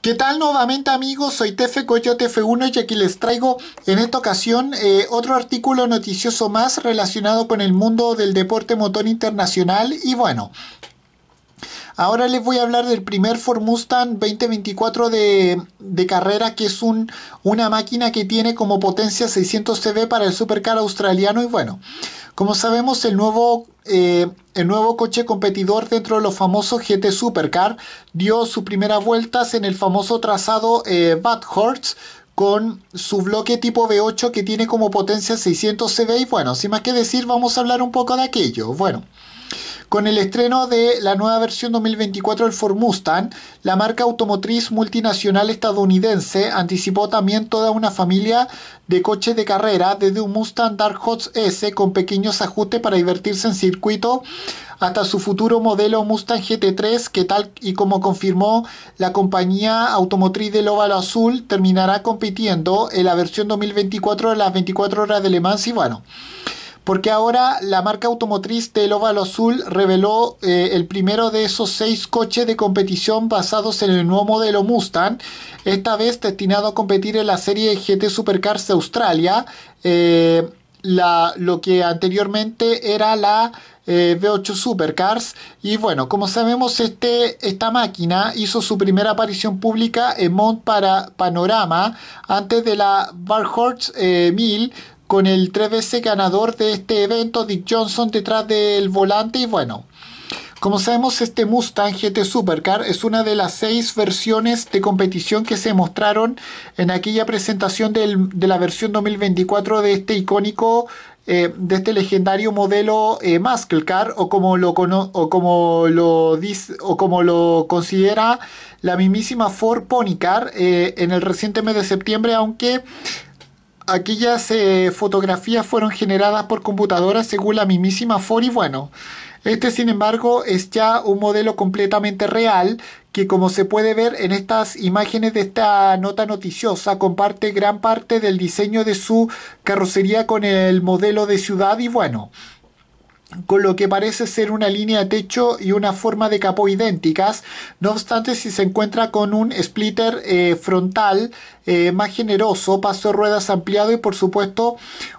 ¿Qué tal nuevamente amigos? Soy Tefe Coyote F1 y aquí les traigo en esta ocasión eh, otro artículo noticioso más relacionado con el mundo del deporte motor internacional y bueno, Ahora les voy a hablar del primer Ford Mustang 2024 de, carrera, que es un, una máquina que tiene como potencia 600 CV para el supercar australiano. Y bueno, como sabemos, el nuevo, eh, el nuevo coche competidor dentro de los famosos GT Supercar dio sus primeras vueltas en el famoso trazado eh, Bad con su bloque tipo V8 que tiene como potencia 600 CV y bueno, sin más que decir vamos a hablar un poco de aquello. Bueno, con el estreno de la nueva versión 2024 del Ford Mustang, la marca automotriz multinacional estadounidense anticipó también toda una familia de coches de carrera, desde un Mustang Dark Hots S con pequeños ajustes para divertirse en circuito, hasta su futuro modelo Mustang GT3, que tal y como confirmó la compañía automotriz del óvalo azul, terminará compitiendo en la versión 2024 de las 24 horas de Le Mans y bueno porque ahora la marca automotriz del óvalo azul reveló eh, el primero de esos seis coches de competición basados en el nuevo modelo Mustang, esta vez destinado a competir en la serie GT Supercars de Australia, eh, la, lo que anteriormente era la eh, V8 Supercars. Y bueno, como sabemos, este, esta máquina hizo su primera aparición pública en Mont para Panorama antes de la Barhorst 1000, con el 3 veces ganador de este evento, Dick Johnson, detrás del volante. Y bueno, como sabemos, este Mustang GT Supercar es una de las seis versiones de competición que se mostraron en aquella presentación de la versión 2024 de este icónico, eh, de este legendario modelo eh, Muscle Car, o como lo, como lo o como lo considera la mismísima Ford Pony Car eh, en el reciente mes de septiembre, aunque aquellas fotografías fueron generadas por computadoras según la mismísima y Bueno. Este, sin embargo, es ya un modelo completamente real que, como se puede ver en estas imágenes de esta nota noticiosa, comparte gran parte del diseño de su carrocería con el modelo de ciudad y bueno con lo que parece ser una línea de techo y una forma de capó idénticas, no obstante si se encuentra con un splitter eh, frontal eh, más generoso, paso de ruedas ampliado y por supuesto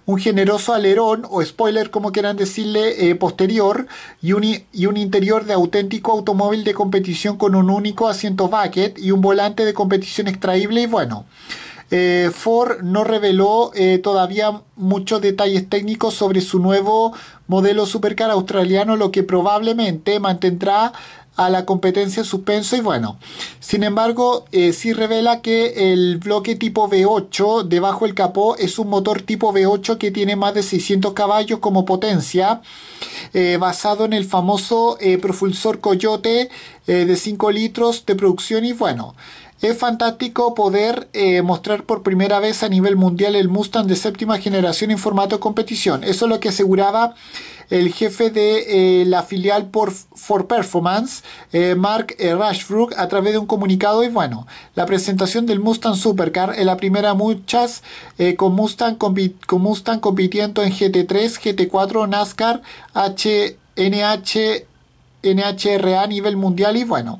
un generoso alerón o spoiler como quieran decirle eh, posterior y un, y un interior de auténtico automóvil de competición con un único asiento bucket y un volante de competición extraíble y bueno. Eh, Ford no reveló eh, todavía muchos detalles técnicos sobre su nuevo modelo supercar australiano, lo que probablemente mantendrá a la competencia suspenso y bueno. Sin embargo, eh, sí revela que el bloque tipo V8 debajo del capó es un motor tipo V8 que tiene más de 600 caballos como potencia, basado en el famoso eh, propulsor Coyote de 5 litros de producción y bueno. Es fantástico poder eh, mostrar por primera vez a nivel mundial el Mustang de séptima generación en formato competición. Eso es lo que aseguraba el jefe de eh, la filial por, for Performance, eh, Mark Rashbrook, a través de un comunicado. Y bueno, la presentación del Mustang Supercar es la primera muchas con, Mustang compitiendo en GT3, GT4, NASCAR, H, NH, NHRA a nivel mundial. Y bueno.